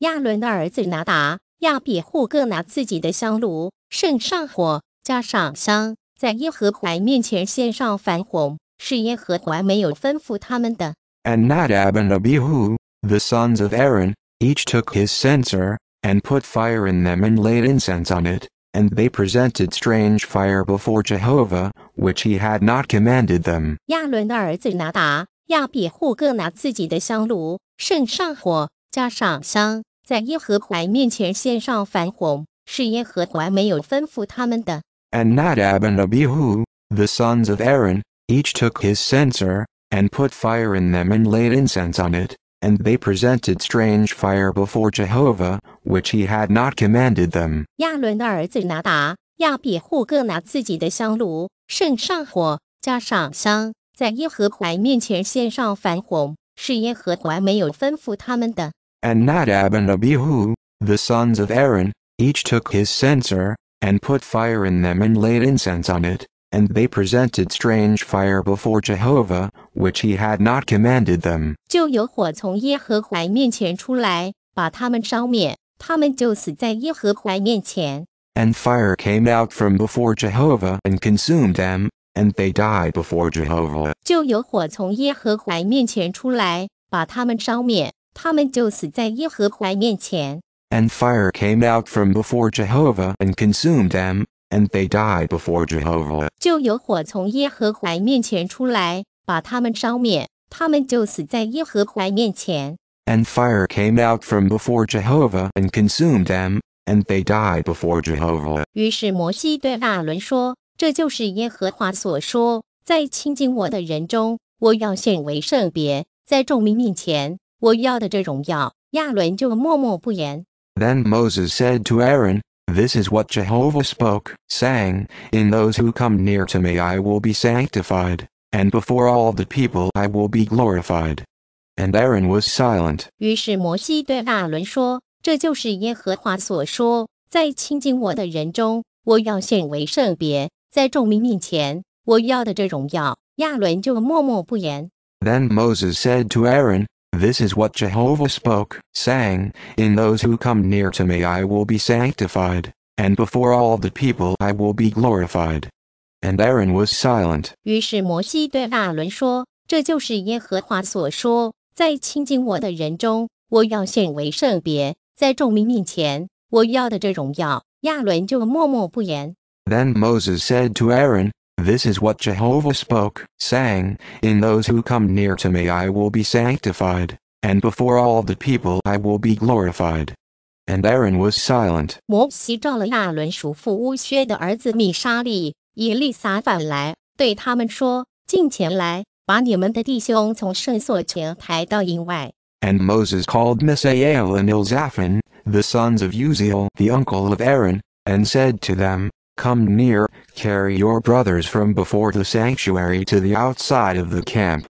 亚伦的儿子拿达、亚比户各拿自己的香炉，盛上火，加上香，在耶和华面前献上反火，是耶和华没有吩咐他们的。And Nadab and Abihu, the sons of Aaron, each took his censer and put fire in them and laid incense on it, and they presented strange fire before Jehovah, which he had not commanded them. 亚伦的儿子拿达、亚比户各拿自己的香炉，盛上火，加上香，在耶和华面前献上反红，是耶和华没有吩咐他们的。And Nadab and Abihu, the sons of Aaron, each took his censer, and put fire in them and laid incense on it, and they presented strange fire before Jehovah, which he had not commanded them. 亚伦的儿子拿达、亚比户各拿自己的香炉，盛上火，加上香，在耶和华面前献上反红，是耶和华没有吩咐他们的。and Nadab and Abihu, the sons of Aaron, each took his censer, and put fire in them and laid incense on it, and they presented strange fire before Jehovah, which he had not commanded them. And fire came out from before Jehovah and consumed them, and they died before Jehovah. 就有火从耶和华面前出来，把他们烧灭，他们就死在耶和华面前。And fire came out from before Jehovah and consumed them, and they died before Jehovah. 就有火从耶和华面前出来，把他们烧灭，他们就死在耶和华面前。And fire came out from before Jehovah and consumed them, and they died before Jehovah. 于是摩西对亚伦说：“这就是耶和华所说，在亲近我的人中，我要显为圣别，在众民面前。” Then Moses said to Aaron, This is what Jehovah spoke, saying, In those who come near to me I will be sanctified, and before all the people I will be glorified. And Aaron was silent. 于是摩西对亚伦说：“这就是耶和华所说，在亲近我的人中，我要显为圣别；在众民面前，我要的这荣耀。”亚伦就默默不言。Then Moses said to Aaron, this is what Jehovah spoke, saying, In those who come near to me I will be sanctified, and before all the people I will be glorified. And Aaron was silent. 于是摩西对亚伦说：“这就是耶和华所说，在亲近我的人中，我要显为圣别，在众民面前，我要的这荣耀。”亚伦就默默不言。Then Moses said to Aaron, this is what Jehovah spoke, saying, In those who come near to me I will be sanctified, and before all the people I will be glorified. And Aaron was silent. And Moses called Misael and Elzaphan, the sons of Uziel, the uncle of Aaron, and said to them, Come near, Carry your brothers from before the sanctuary to the outside of the camp.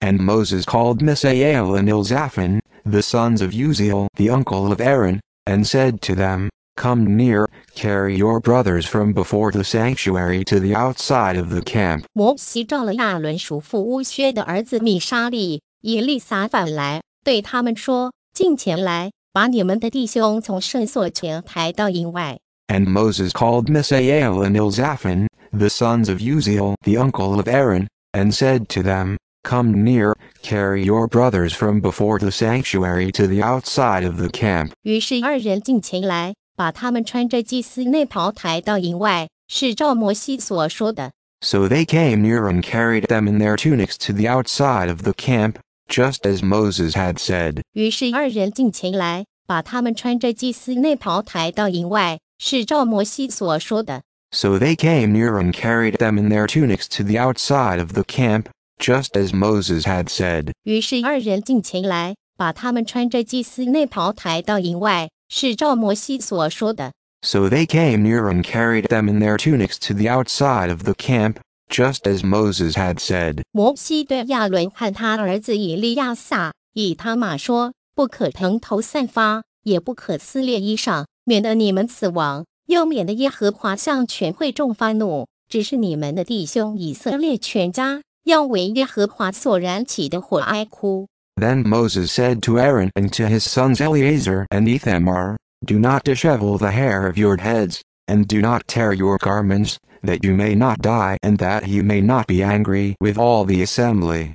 And Moses called Misael and Elzaphan, the sons of Uziel, the uncle of Aaron, and said to them, Come near, Carry your brothers from before the sanctuary to the outside of the camp。摩西召了亚伦叔父乌薛的儿子密沙利、以利撒反来，对他们说：“进前来，把你们的弟兄从圣所前抬到营外。” And Moses called Misael and Ilzaphan, the sons of Uziel, the uncle of Aaron, and said to them, Come near, carry your brothers from before the sanctuary to the outside of the camp. 于是二人进前来，把他们穿着祭司内袍抬到营外，是照摩西所说的。So they came near and carried them in their tunics to the outside of the camp, just as Moses had said. 于是二人进前来，把他们穿着祭司内袍抬到营外，是照摩西所说的。So they came near and carried them in their tunics to the outside of the camp, just as Moses had said. 于是二人进前来，把他们穿着祭司内袍抬到营外，是照摩西所说的。So they came near and carried them in their tunics to the outside of the camp, just as Moses had said. 摩西对亚伦和他儿子以利亚撒以他玛说：“不可蓬头散发，也不可撕裂衣裳，免得你们死亡，又免得耶和华向全会众发怒。只是你们的弟兄以色列全家，要为耶和华所燃起的火哀哭。” Then Moses said to Aaron and to his sons Eleazar and Ithamar, Do not dishevel the hair of your heads, and do not tear your garments, that you may not die and that you may not be angry with all the assembly.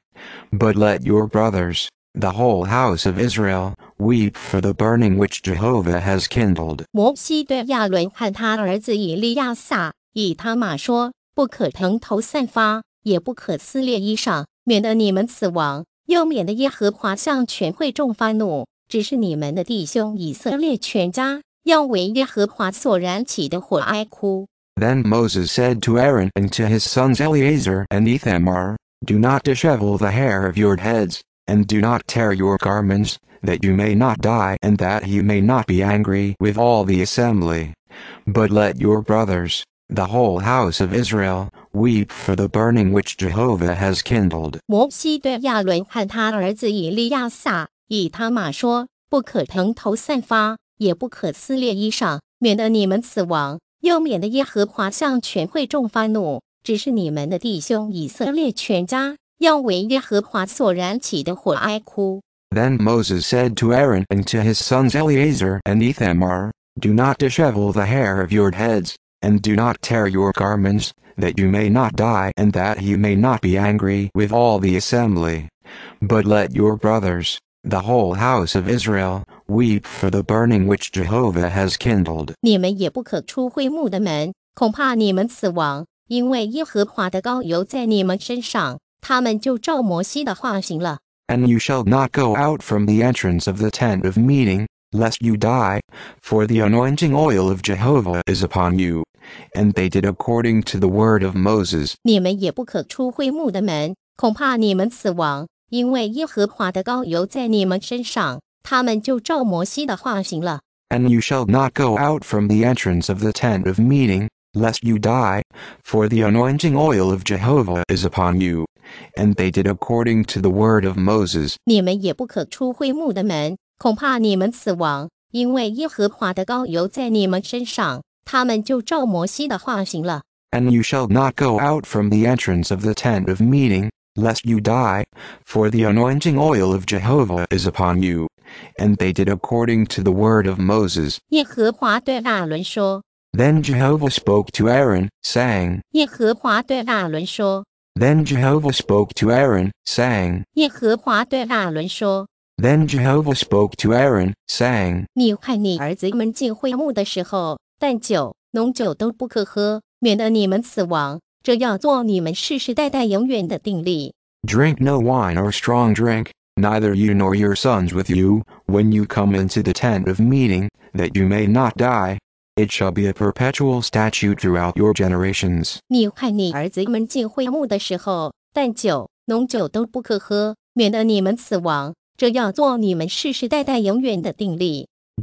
But let your brothers, the whole house of Israel, weep for the burning which Jehovah has kindled. 又免得耶和华向全会众发怒。只是你们的弟兄以色列全家要为耶和华所燃起的火哀哭。Then Moses said to Aaron and to his sons Eleazar and Ithamar, Do not dishevel the hair of your heads, and do not tear your garments, that you may not die and that he may not be angry with all the assembly. But let your brothers, the whole house of Israel, weep for the burning which Jehovah has kindled。摩西对亚伦和他儿子以利亚撒、以他玛说：“不可蓬头散发，也不可撕裂衣裳，免得你们死亡，又免得耶和华向全会众发怒。只是你们的弟兄以色列全家，要为耶和华所燃起的火哀哭。” Then Moses said to Aaron and to his sons Eleazar and Ithamar, Do not dishevel the hair of your heads, and do not tear your garments, that you may not die and that he may not be angry with all the assembly. But let your brothers, the whole house of Israel, weep for the burning which Jehovah has kindled. 你们也不可出会幕的门，恐怕你们死亡，因为耶和华的膏油在你们身上。他们就照摩西的话行了。And you shall not go out from the entrance of the tent of meeting, lest you die, for the anointing oil of Jehovah is upon you and they did according to the word of Moses. 你们也不可出会幕的门，恐怕你们死亡，因为耶和华的膏油在你们身上。他们就照摩西的话行了。And you shall not go out from the entrance of the tent of meeting, lest you die, for the anointing oil of Jehovah is upon you. And they did according to the word of Moses. 你们也不可出会幕的门，恐怕你们死亡，因为耶和华的膏油在你们身上。他们就照摩西的话行了。And you shall not go out from the entrance of the tent of meeting, lest you die, for the anointing oil of Jehovah is upon you. And they did according to the word of Moses. "Then Jehovah spoke to Aaron, saying. "Then Jehovah spoke to Aaron, saying. "Then Jehovah spoke to Aaron, saying. 你派你儿子们进会幕的时候，Drink no wine or strong drink, neither you nor your sons with you, when you come into the tent of meeting, that you may not die. It shall be a perpetual statute throughout your generations.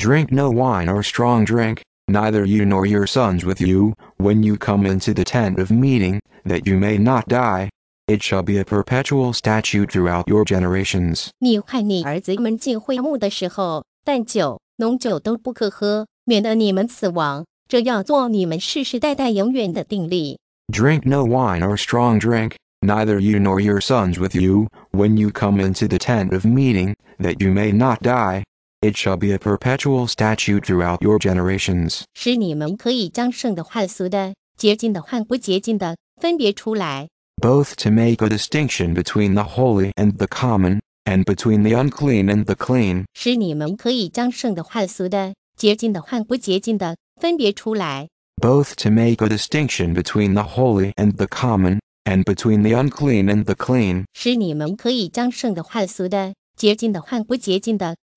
Drink no wine or strong drink, neither you nor your sons with you, when you come into the tent of meeting, that you may not die. It shall be a perpetual statute throughout your generations. Drink no wine or strong drink, neither you nor your sons with you, when you come into the tent of meeting, that you may not die. It shall be a perpetual statute throughout your generations, both to make a distinction between the holy and the common, and between the unclean and the clean. Both to make a distinction between the holy and the common, and between the unclean and the clean.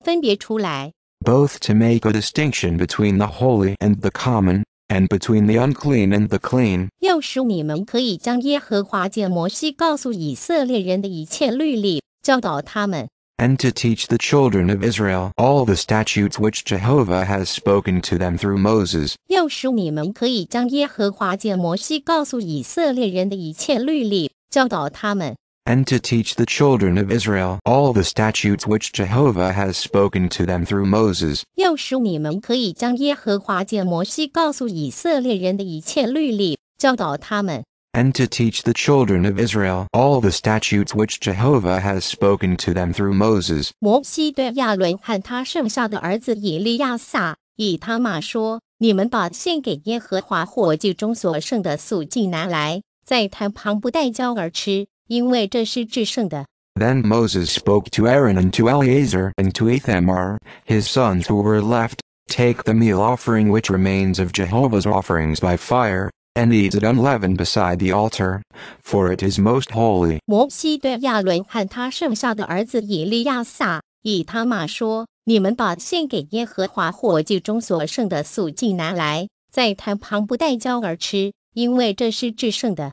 分别出来。Both to make a distinction between the holy and the common, and between the unclean and the clean. clean。要使你们可以将耶和华借摩西告诉以色列人的一切律例教导他们。And to teach the children of Israel all the statutes which Jehovah has spoken to them through Moses and to teach the children of Israel all the statutes which Jehovah has spoken to them through Moses. And to teach the children of Israel all the statutes which Jehovah has spoken to them through 摩西对亚伦和他剩下的儿子以利亚撒、以他玛说：“你们把献给耶和华火祭中所剩的素祭拿来，在坛旁不带焦而吃。” Then Moses spoke to Aaron and to Eleazar and to Ithamar, his sons who were left, Take the meal offering which remains of Jehovah's offerings by fire, and eat it unleavened beside the altar, for it is most holy. 摩西对亚伦和他剩下的儿子以利亚撒、以他玛说：“你们把献给耶和华火祭中所剩的素祭拿来，在坛旁不带焦而吃，因为这是至圣的。”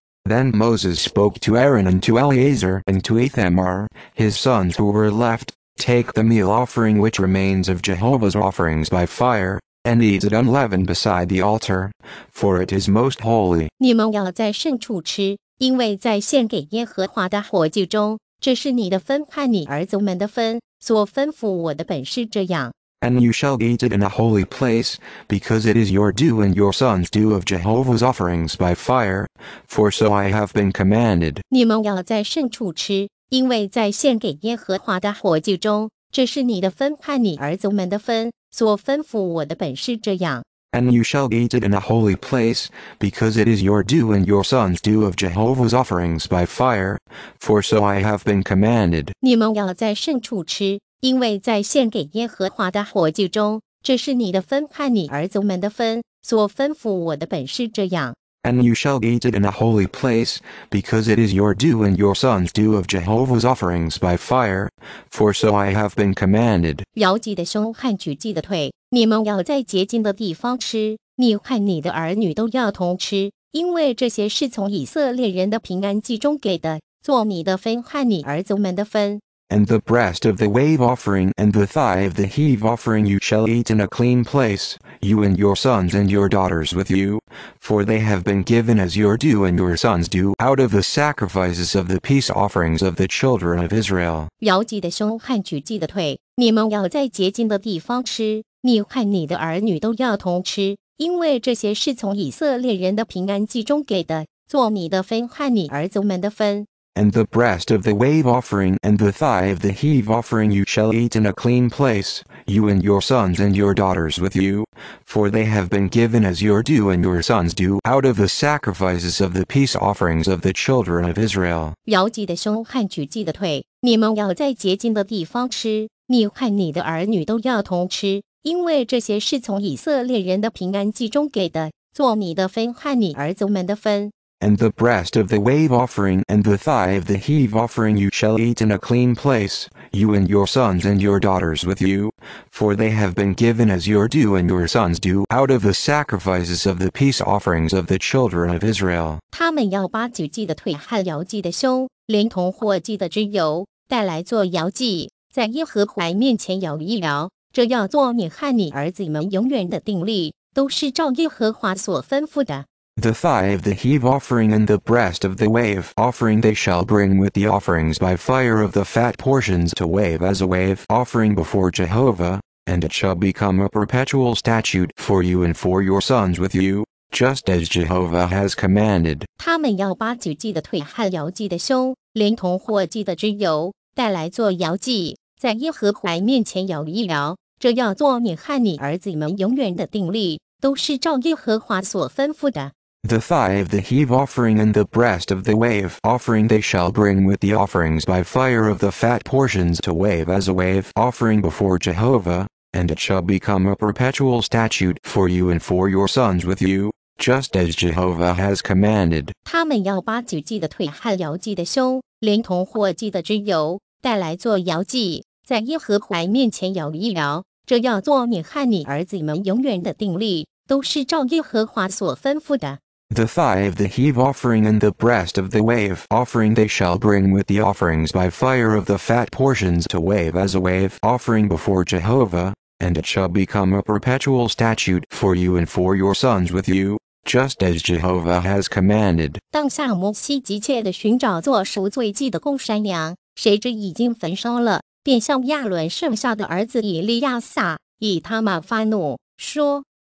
Then Moses spoke to Aaron and to Eleazar and to Ithamar, his sons who were left, Take the meal offering which remains of Jehovah's offerings by fire, and eat it unleavened beside the altar, for it is most holy. 你们要在圣处吃，因为在献给耶和华的火祭中，这是你的分，看你儿子们的分。所吩咐我的本是这样。and you shall eat it in a holy place, because it is your due and your son's due of Jehovah's offerings by fire, for so I have been commanded. 你们要在圣处吃，因为在献给耶和华的火祭中，这是你的分派你儿子们的分，所吩咐我的本是这样。And you shall eat it in a holy place, because it is your due and your son's due of Jehovah's offerings by fire, for so I have been commanded. 你们要在圣处吃，因为在献给耶和华的火祭中，这是你的分，看你儿子们的分。所吩咐我的本是这样。And you shall eat it in a holy place, because it is your due and your son's due of Jehovah's offerings by fire, for so I have been commanded. 摇祭的胸和举祭的腿，你们要在洁净的地方吃。你和你的儿女都要同吃，因为这些是从以色列人的平安祭中给的，做你的分和你儿子们的分。and the breast of the wave offering and the thigh of the heave offering you shall eat in a clean place, you and your sons and your daughters with you, for they have been given as your due and your sons' due out of the sacrifices of the peace offerings of the children of Israel. 摇祭的胸和举祭的腿，你们要在洁净的地方吃，你和你的儿女都要同吃，因为这些是从以色列人的平安祭中给的，做你的分和你儿子们的分。and the breast of the wave offering and the thigh of the heave offering you shall eat in a clean place, you and your sons and your daughters with you, for they have been given as your due and your sons due out of the sacrifices of the peace offerings of the children of Israel. 摇祭的胸和举祭的腿，你们要在洁净的地方吃，你和你的儿女都要同吃，因为这些是从以色列人的平安祭中给的，做你的分和你儿子们的分。and the breast of the wave offering and the thigh of the heave offering you shall eat in a clean place, you and your sons and your daughters with you, for they have been given as your due and your sons' due out of the sacrifices of the peace offerings of the children of Israel. 他们要把举祭的腿和摇祭的胸，连同火祭的脂油，带来做摇祭，在耶和华面前摇一摇，这要做你和你儿子们永远的定例，都是照耶和华所吩咐的。the thigh of the heave offering and the breast of the wave offering they shall bring with the offerings by fire of the fat portions to wave as a wave offering before Jehovah, and it shall become a perpetual statute for you and for your sons with you, just as Jehovah has commanded. 他们要把举祭的腿和摇祭的胸，连同或祭的脂油，带来做摇祭，在耶和华面前摇一摇。这要做你和你儿子们永远的定例，都是照耶和华所吩咐的。the thigh of the heave offering and the breast of the wave offering they shall bring with the offerings by fire of the fat portions to wave as a wave offering before Jehovah, and it shall become a perpetual statute for you and for your sons with you, just as Jehovah has commanded. 他们要把举祭的腿和摇祭的胸，连同或祭的脂油，带来做摇祭，在耶和华面前摇一摇。这要做你和你儿子们永远的定力，都是照耶和华所吩咐的。the thigh of the heave offering and the breast of the wave offering they shall bring with the offerings by fire of the fat portions to wave as a wave offering before Jehovah, and it shall become a perpetual statute for you and for your sons with you, just as Jehovah has commanded.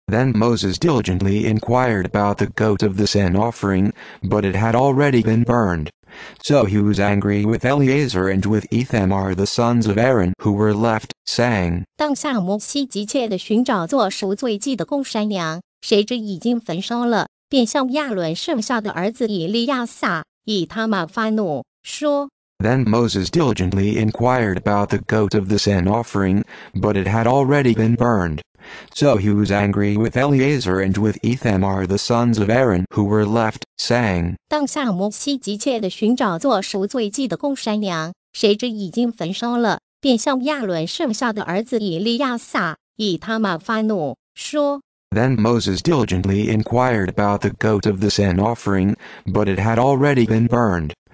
Then Moses diligently inquired about the goat of the sin offering, but it had already been burned. So he was angry with Eleazar and with Ithamar the sons of Aaron who were left, saying, Then Moses diligently inquired about the goat of the sin offering, but it had already been burned. So he was angry with Eleazar and with Ithamar the sons of Aaron who were left, saying, Then Moses diligently inquired about the goat of the sin offering, but it had already been burned.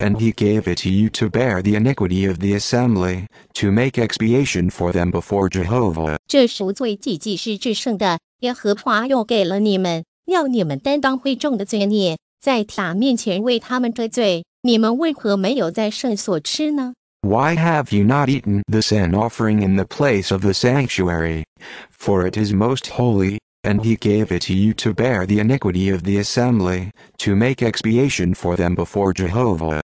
and he gave it to you to bear the iniquity of the assembly, to make expiation for them before Jehovah. Why have you not eaten the sin offering in the place of the sanctuary? For it is most holy, and he gave it to you to bear the iniquity of the assembly, to make expiation for them before Jehovah.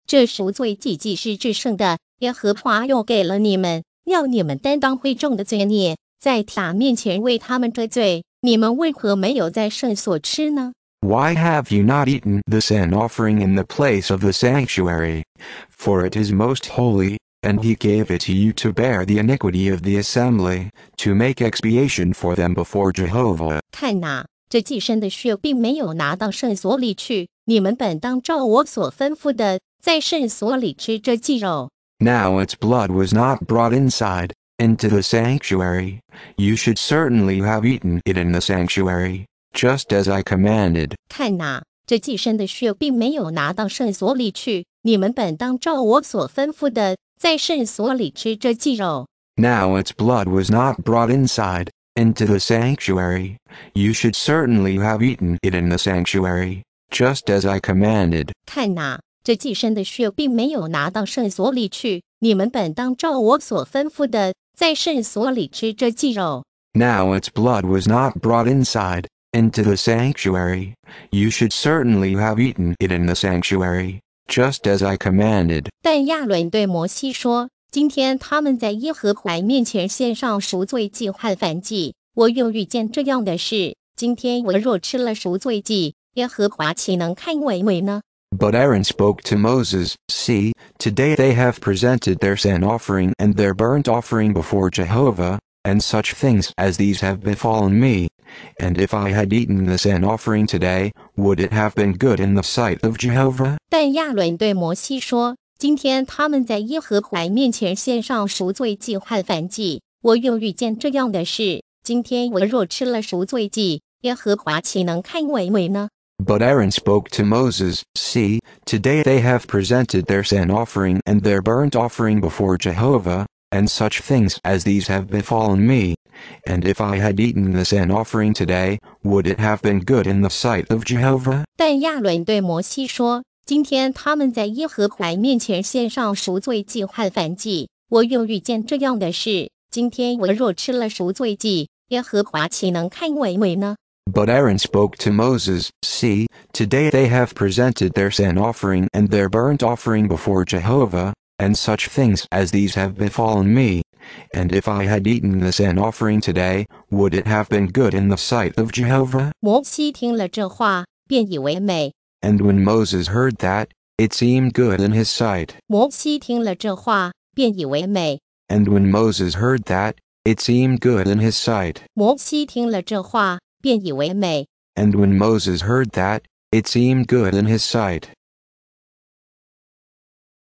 Why have you not eaten the sin offering in the place of the sanctuary? For it is most holy, and he gave it to you to bear the iniquity of the assembly, to make expiation for them before Jehovah. Now its blood was not brought inside, into the sanctuary. You should certainly have eaten it in the sanctuary, just as I commanded. 看哪，这寄生的血并没有拿到圣所里去，你们本当照我所吩咐的，now its blood was not brought inside, into the sanctuary. You should certainly have eaten it in the sanctuary, just as I commanded. now its blood was not brought inside, into the sanctuary. You should certainly have eaten it in the sanctuary, just as I commanded。但亚伦对摩西说：“今天他们在耶和华面前献上赎罪祭和燔祭，我又遇见这样的事。今天我若吃了赎罪祭，耶和华岂能看为美呢？” But Aaron spoke to Moses, See, today they have presented their sin offering and their burnt offering before Jehovah, and such things as these have befallen me, and if I had eaten the sin offering today, would it have been good in the sight of Jehovah? 但亚伦对摩西说：“今天他们在耶和华面前献上赎罪祭和燔祭，我又遇见这样的事。今天我若吃了赎罪祭，耶和华岂能看为美呢？” But Aaron spoke to Moses, See, today they have presented their sin offering and their burnt offering before Jehovah, and such things as these have befallen me, and if I had eaten this sin offering today, would it have been good in the sight of Jehovah? But Aaron spoke to Moses, See, today they have presented their sin offering and their burnt offering before Jehovah, and such things as these have befallen me, and if I had eaten this sin offering today, would it have been good in the sight of Jehovah? And when Moses heard that, it seemed good in his sight. And when Moses heard that, it seemed good in his sight. And when Moses heard that, it seemed good in his sight.